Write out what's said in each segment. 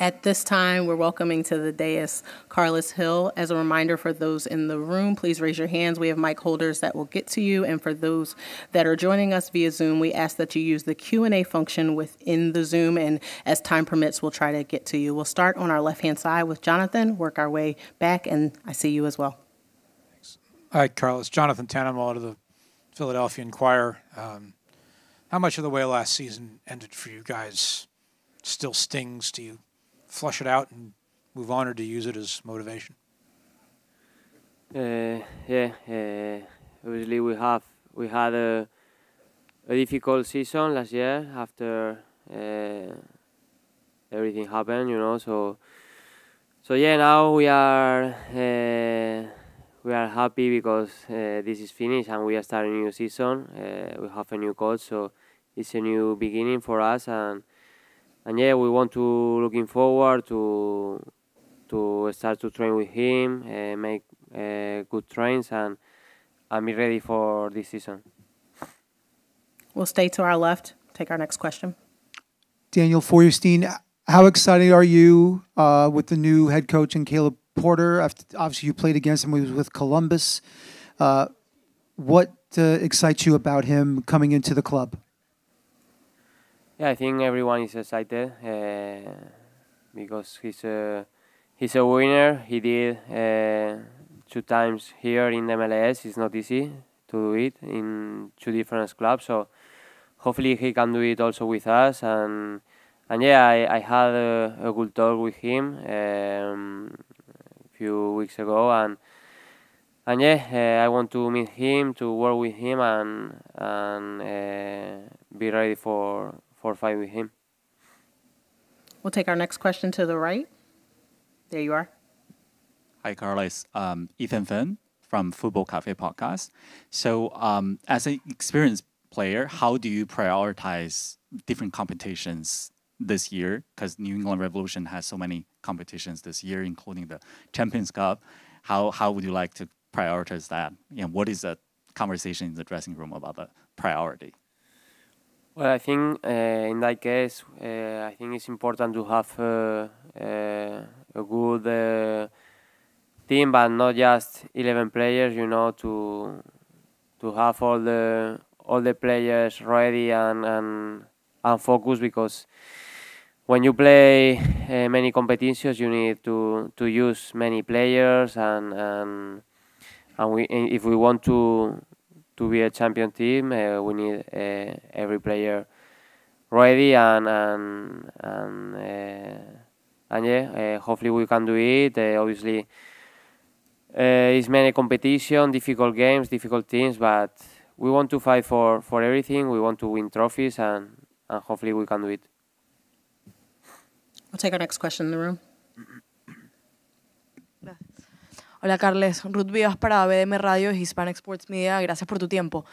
At this time, we're welcoming to the dais Carlos Hill. As a reminder for those in the room, please raise your hands. We have mic holders that will get to you. And for those that are joining us via Zoom, we ask that you use the Q&A function within the Zoom. And as time permits, we'll try to get to you. We'll start on our left-hand side with Jonathan, work our way back, and I see you as well. Thanks. Hi, Carlos. Jonathan Tannenbaum of the Philadelphia Inquirer. Um, how much of the way last season ended for you guys still stings to you? flush it out and move on, or do you use it as motivation? Uh, yeah, uh, obviously we have we had a, a difficult season last year after uh, everything happened, you know. So so yeah, now we are uh, we are happy because uh, this is finished and we are starting a new season. Uh, we have a new coach, so it's a new beginning for us and and yeah, we want to looking forward to to start to train with him, uh, make uh, good trains, and and be ready for this season. We'll stay to our left. Take our next question. Daniel Feuerstein, how excited are you uh, with the new head coach and Caleb Porter? Obviously, you played against him. He was with Columbus. Uh, what uh, excites you about him coming into the club? Yeah, I think everyone is excited uh, because he's a he's a winner. He did uh, two times here in the MLS. It's not easy to do it in two different clubs. So hopefully he can do it also with us. And and yeah, I, I had a, a good talk with him um, a few weeks ago, and and yeah, uh, I want to meet him, to work with him, and and uh, be ready for four or five with him. We'll take our next question to the right. There you are. Hi, Carlos. Um, Ethan Finn from Football Cafe podcast. So, um, as an experienced player, how do you prioritize different competitions this year? Because New England Revolution has so many competitions this year, including the Champions Cup. How how would you like to prioritize that? And what is the conversation in the dressing room about the priority? Well, I think uh, in that case, uh, I think it's important to have uh, a good team, but not just eleven players. You know, to to have all the all the players ready and and, and focused because when you play many competitions, you need to to use many players and and and we if we want to to be a champion team, uh, we need uh, every player ready and and and, uh, and yeah, uh, hopefully we can do it. Uh, obviously, uh, it's many competition, difficult games, difficult teams, but we want to fight for for everything. We want to win trophies, and and hopefully we can do it. We'll take our next question in the room. Hola Carles, Ruth Vivas para BDM Radio y Hispanic Sports Media, gracias por tu tiempo.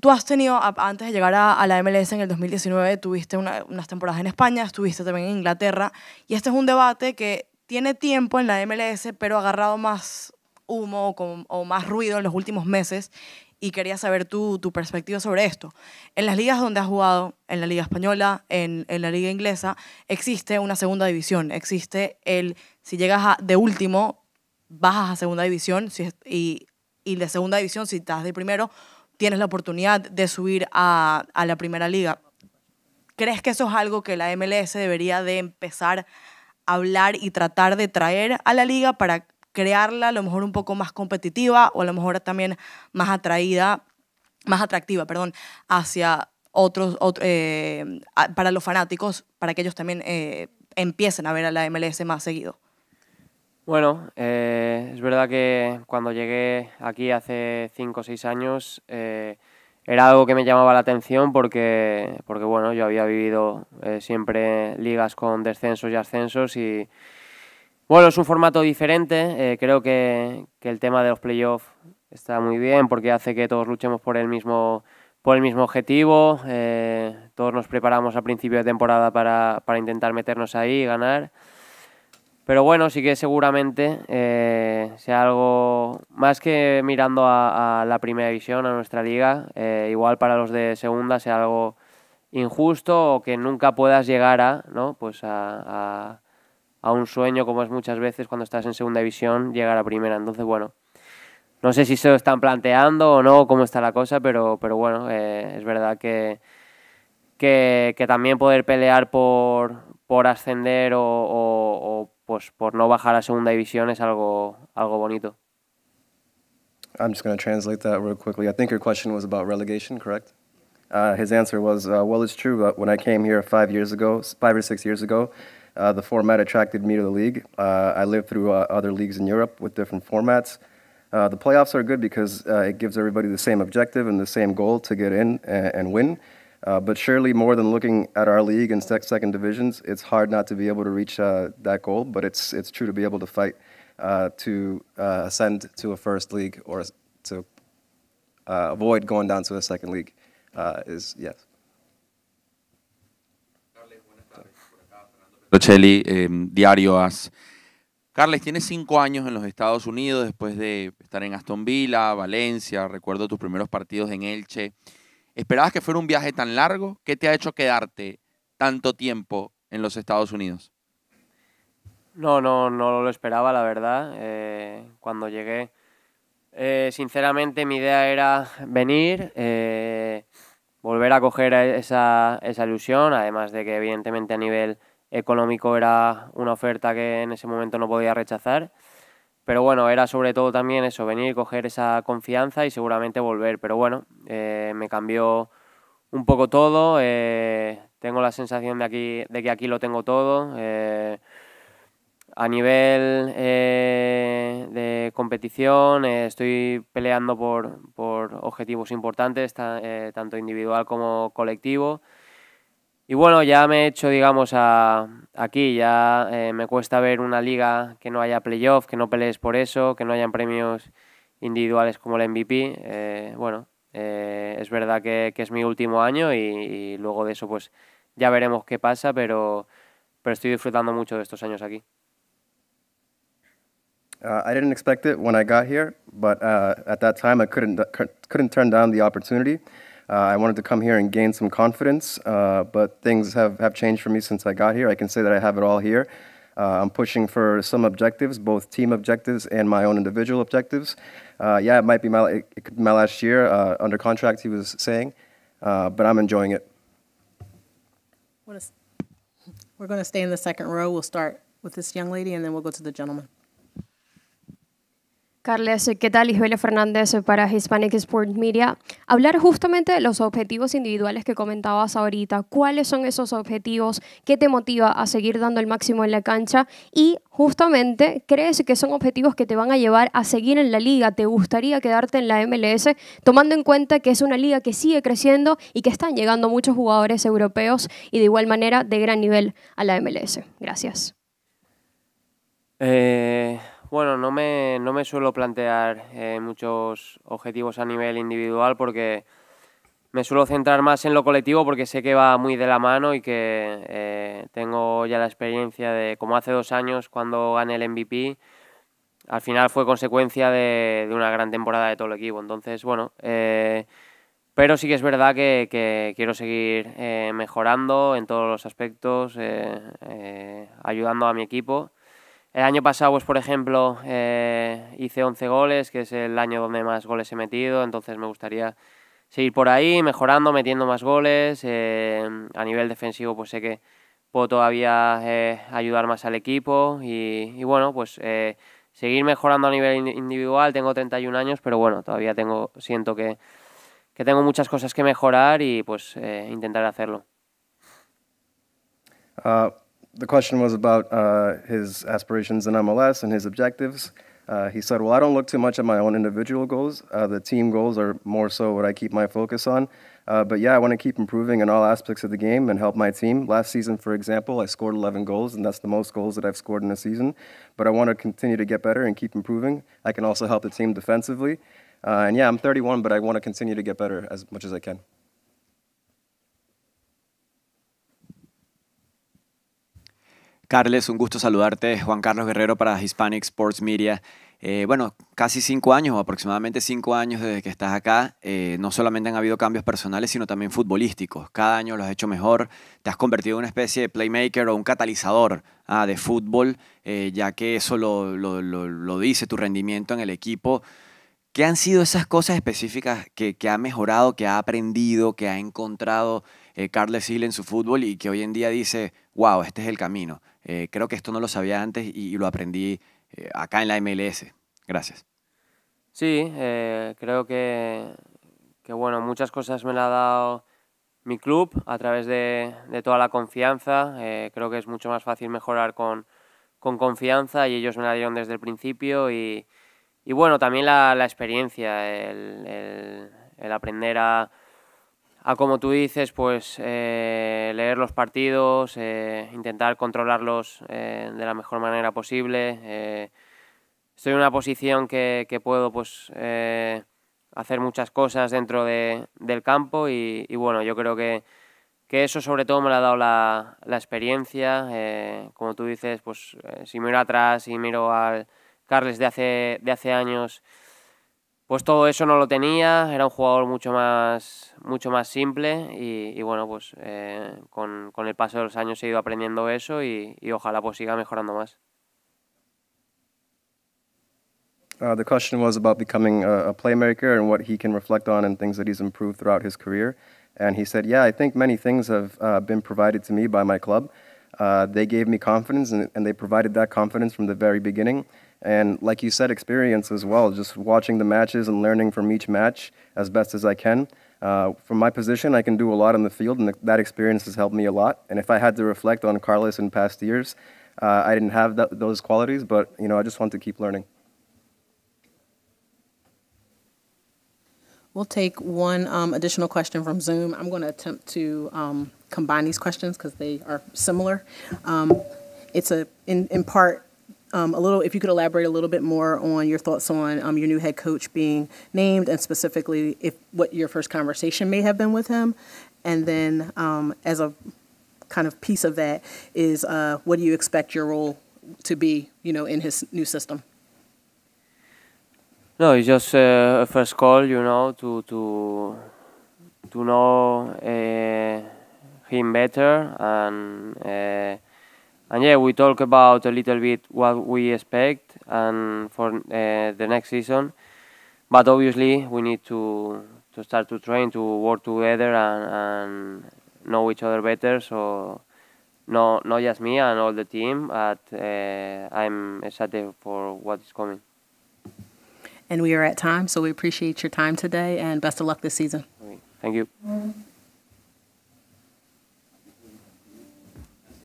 Tú has tenido, antes de llegar a, la MLS en el 2019, tuviste unas temporadas en España, estuviste también en Inglaterra, y este es un debate que tiene tiempo en la MLS, pero ha agarrado más humo o, más ruido en los últimos meses, y quería saber tu, tu, perspectiva sobre esto. En las ligas donde has jugado, en la Liga Española, en, en, la Liga Inglesa, existe una segunda división, existe el, si llegas a, de último, bajas a segunda división y, de segunda división, si estás de primero, tienes la oportunidad de subir a, la primera liga. ¿Crees que eso es algo que la MLS debería de empezar a hablar y tratar de traer a la liga para crearla a lo mejor un poco más competitiva o a lo mejor también más atraída, más atractiva, perdón, hacia otros, eh, para los fanáticos, para que ellos también eh, empiecen a ver a la MLS más seguido? Bueno, eh, es verdad que cuando llegué aquí hace 5 o 6 años eh, era algo que me llamaba la atención porque, porque bueno, yo había vivido eh, siempre ligas con descensos y ascensos y bueno, es un formato diferente. creo que, el tema de los playoffs está muy bien porque hace que todos luchemos por el mismo, por el mismo objetivo. todos nos preparamos a principio de temporada para intentar meternos ahí y ganar. Pero bueno, sí que seguramente eh, sea algo más que mirando a, la primera división, a nuestra liga, eh, igual para los de segunda sea algo injusto o que nunca puedas llegar a, ¿no? Pues a, a, un sueño como es muchas veces cuando estás en segunda división, llegar a primera. Entonces, bueno, no sé si se lo están planteando o no, cómo está la cosa, pero, pero bueno, eh, es verdad que, que, también poder pelear por, ascender o por no bajar a segunda división es algo, algo bonito. I'm just going to translate that real quickly. I think your question was about relegation, correct? Uh, his answer was, uh, well, it's true. Uh, when I came here five years ago, five or six years ago, uh, the format attracted me to the league. Uh, I lived through uh, other leagues in Europe with different formats. the playoffs are good because it gives everybody the same objective and the same goal to get in and, and win. Uh, but surely, more than looking at our league and sec second divisions, it's hard not to be able to reach uh, that goal. But it's it's true to be able to fight uh, to uh, ascend to a first league or to uh, avoid going down to a second league uh, is yes. Rochelli, eh, Diario As. Carles, tienes cinco años en los Estados Unidos después de estar en Aston Villa, Valencia, recuerdo tus primeros partidos en Elche. ¿Esperabas que fuera un viaje tan largo? ¿Qué te ha hecho quedarte tanto tiempo en los Estados Unidos? No, no, no lo esperaba, la verdad. Eh, cuando llegué, eh, sinceramente mi idea era venir, eh, volver a coger esa, esa ilusión, además de que evidentemente a nivel económico era una oferta que en ese momento no podía rechazar. Pero bueno, era sobre todo también eso, venir, coger esa confianza y seguramente volver. Pero bueno, eh, me cambió un poco todo. Eh, tengo la sensación de, aquí, de que aquí lo tengo todo. Eh, a nivel de competición estoy peleando por, objetivos importantes, tanto individual como colectivo. Y bueno, ya me he hecho, digamos, aquí, ya eh, me cuesta ver una liga que no haya playoffs, que no pelees por eso, que no hayan premios individuales como el MVP. Eh, bueno, eh, es verdad que, es mi último año y, luego de eso pues ya veremos qué pasa, pero, pero estoy disfrutando mucho de estos años aquí. Uh, I didn't expect it when I got here, but uh, at that time I couldn't turn down the opportunity. Uh, I wanted to come here and gain some confidence, uh, but things have, have changed for me since I got here. I can say that I have it all here. Uh, I'm pushing for some objectives, both team objectives and my own individual objectives. Uh, yeah, it might be my, it could be my last year uh, under contract, he was saying, uh, but I'm enjoying it. We're going to stay in the second row. We'll start with this young lady and then we'll go to the gentleman. Carles, eh, ¿qué tal? Isabel Fernández eh, para Hispanic Sport Media. Hablar justamente de los objetivos individuales que comentabas ahorita. ¿Cuáles son esos objetivos? ¿Qué te motiva a seguir dando el máximo en la cancha? Y justamente, ¿crees que son objetivos que te van a llevar a seguir en la liga? ¿Te gustaría quedarte en la MLS? Tomando en cuenta que es una liga que sigue creciendo y que están llegando muchos jugadores europeos y de igual manera de gran nivel a la MLS. Gracias. Eh, bueno, no me, suelo plantear eh, muchos objetivos a nivel individual porque me suelo centrar más en lo colectivo porque sé que va muy de la mano y que eh, tengo ya la experiencia de, como hace dos años cuando gané el MVP, al final fue consecuencia de, una gran temporada de todo el equipo. Entonces, bueno, eh, pero sí que es verdad que, que quiero seguir mejorando en todos los aspectos, ayudando a mi equipo el año pasado, pues por ejemplo, eh, hice 11 goles, que es el año donde más goles he metido, entonces me gustaría seguir por ahí, mejorando, metiendo más goles. Eh, a nivel defensivo, pues sé que puedo todavía eh, ayudar más al equipo y, bueno, pues seguir mejorando a nivel individual. Tengo 31 años, pero bueno, todavía tengo, siento que, tengo muchas cosas que mejorar y pues intentar hacerlo. Ah, the question was about uh, his aspirations in MLS and his objectives. Uh, he said, Well, I don't look too much at my own individual goals. Uh, the team goals are more so what I keep my focus on. Uh, but yeah, I want to keep improving in all aspects of the game and help my team. Last season, for example, I scored 11 goals, and that's the most goals that I've scored in a season. But I want to continue to get better and keep improving. I can also help the team defensively. Uh, and yeah, I'm 31, but I want to continue to get better as much as I can. Carles, un gusto saludarte. Juan Carlos Guerrero para Hispanic Sports Media. Eh, bueno, casi cinco años, o aproximadamente cinco años desde que estás acá, eh, no solamente han habido cambios personales, sino también futbolísticos. Cada año lo has hecho mejor, te has convertido en una especie de playmaker o un catalizador ah, de fútbol, eh, ya que eso lo dice tu rendimiento en el equipo. ¿Qué han sido esas cosas específicas que, ha mejorado, que ha aprendido, que ha encontrado eh, Carles Hill en su fútbol y que hoy en día dice, wow, este es el camino? Eh, creo que esto no lo sabía antes y, lo aprendí eh, acá en la MLS. Gracias. Sí, creo que, bueno, muchas cosas me la ha dado mi club a través de, toda la confianza. creo que es mucho más fácil mejorar con, con confianza y ellos me la dieron desde el principio y y bueno, también la, experiencia, el, aprender a, como tú dices, pues eh, leer los partidos, eh, intentar controlarlos eh, de la mejor manera posible. estoy en una posición que, puedo pues hacer muchas cosas dentro del campo y, bueno, yo creo que, eso sobre todo me lo ha dado la, experiencia. como tú dices, pues si miro atrás y miro al Carles de hace, de hace años, pues todo eso no lo tenía, era un jugador mucho más, mucho más simple y, y bueno, pues eh, con, con, el paso de los años he ido aprendiendo eso y, y ojalá pues siga mejorando más. Uh, the question was about becoming a, a, playmaker and what he can reflect on and things that he's improved throughout his career. And he said, Yeah, I think many things have uh, been provided to me by my club. Uh, they gave me confidence and, and, they provided that confidence from the very beginning and like you said, experience as well. Just watching the matches and learning from each match as best as I can. Uh, from my position, I can do a lot in the field, and that experience has helped me a lot. And if I had to reflect on Carlos in past years, uh, I didn't have those qualities, but you know, I just want to keep learning. We'll take one um, additional question from Zoom. I'm going to attempt to um, combine these questions because they are similar. Um, it's a in, in part um, a little, if you could elaborate a little bit more on your thoughts on um, your new head coach being named, and specifically if what your first conversation may have been with him, and then um, as a kind of piece of that is uh, what do you expect your role to be, you know, in his new system? No, it's just uh, a first call, you know, to to to know uh, him better and uh, and yeah, we talk about a little bit what we expect and for uh, the next season. But obviously, we need to to start to train, to work together, and, and know each other better. So, no, not just me and all the team, but uh, I'm excited for what is coming. And we are at time, so we appreciate your time today, and best of luck this season. Thank you. Mm-hmm.